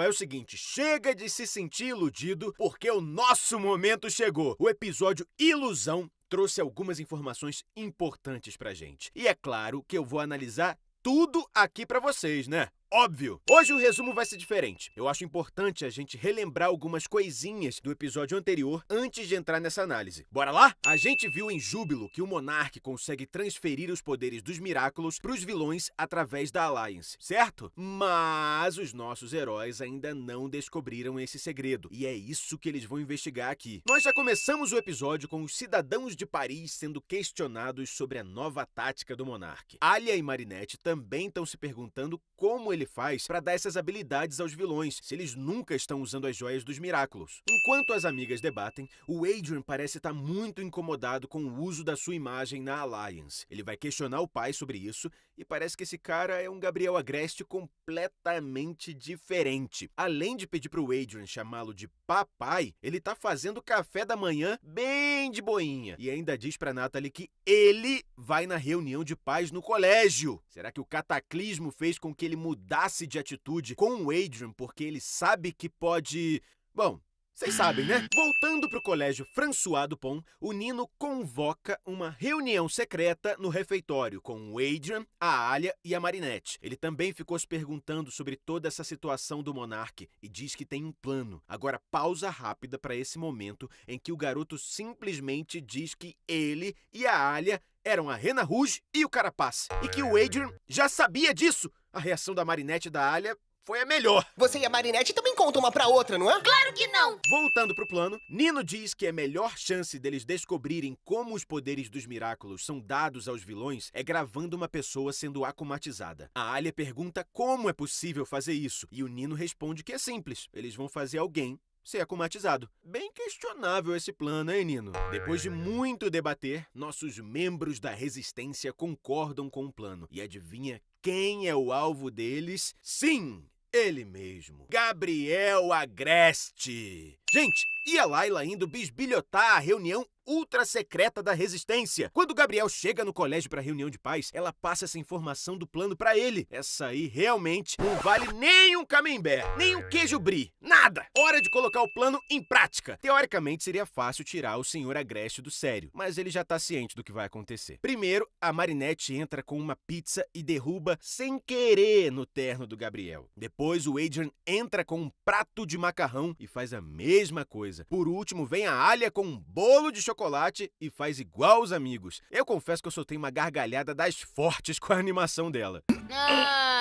é o seguinte: chega de se sentir iludido, porque o nosso momento chegou. O episódio Ilusão trouxe algumas informações importantes pra gente. E é claro que eu vou analisar tudo aqui para vocês, né? Óbvio! Hoje o resumo vai ser diferente. Eu acho importante a gente relembrar algumas coisinhas do episódio anterior antes de entrar nessa análise. Bora lá? A gente viu em Júbilo que o Monarque consegue transferir os poderes dos Miraculous para os vilões através da Alliance, certo? Mas os nossos heróis ainda não descobriram esse segredo, e é isso que eles vão investigar aqui. Nós já começamos o episódio com os cidadãos de Paris sendo questionados sobre a nova tática do Monarque. Alia e Marinette também estão se perguntando como ele faz para dar essas habilidades aos vilões, se eles nunca estão usando as joias dos Miraculous. Enquanto as amigas debatem, o Adrian parece estar tá muito incomodado com o uso da sua imagem na Alliance. Ele vai questionar o pai sobre isso e parece que esse cara é um Gabriel Agreste completamente diferente. Além de pedir para o Adrian chamá-lo de papai, ele tá fazendo café da manhã bem de boinha e ainda diz para Natalie que ele vai na reunião de pais no colégio. Será que o cataclismo fez com que ele mudasse mudasse de atitude com o Adrian, porque ele sabe que pode. Bom, vocês sabem, né? Voltando pro colégio François Dupont, o Nino convoca uma reunião secreta no refeitório com o Adrian, a Alia e a Marinette. Ele também ficou se perguntando sobre toda essa situação do Monarque e diz que tem um plano. Agora, pausa rápida para esse momento em que o garoto simplesmente diz que ele e a Alia eram a Rena Rouge e o Carapaz. E que o Adrian já sabia disso! A reação da Marinette e da Alia foi a melhor. Você e a Marinette também contam uma pra outra, não é? Claro que não! Voltando pro plano, Nino diz que a melhor chance deles descobrirem como os poderes dos Miraculous são dados aos vilões é gravando uma pessoa sendo acumatizada. A Alia pergunta como é possível fazer isso, e o Nino responde que é simples. Eles vão fazer alguém ser acumatizado. Bem questionável esse plano, hein, Nino? Depois de muito debater, nossos membros da resistência concordam com o plano. E adivinha quem é o alvo deles? Sim, ele mesmo. Gabriel Agreste. Gente, e a Laila indo bisbilhotar a reunião ultra secreta da resistência. Quando Gabriel chega no colégio para reunião de paz, ela passa essa informação do plano para ele. Essa aí realmente não vale nem um camembert, nem um queijo brie. Nada nada! Hora de colocar o plano em prática! Teoricamente seria fácil tirar o senhor Agreste do sério, mas ele já tá ciente do que vai acontecer. Primeiro, a Marinette entra com uma pizza e derruba sem querer no terno do Gabriel. Depois, o Adrian entra com um prato de macarrão e faz a mesma coisa. Por último, vem a Alia com um bolo de chocolate e faz igual os amigos. Eu confesso que eu soltei uma gargalhada das fortes com a animação dela. Ah!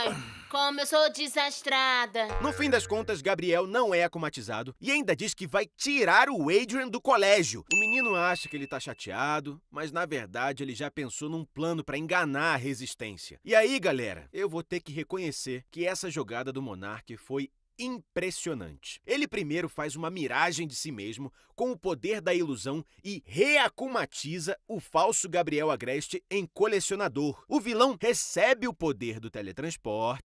Como eu sou desastrada. No fim das contas, Gabriel não é acomatizado e ainda diz que vai tirar o Adrian do colégio. O menino acha que ele tá chateado, mas na verdade ele já pensou num plano para enganar a resistência. E aí, galera, eu vou ter que reconhecer que essa jogada do Monark foi impressionante. Ele primeiro faz uma miragem de si mesmo com o poder da ilusão e reacumatiza o falso Gabriel Agreste em colecionador. O vilão recebe o poder do teletransporte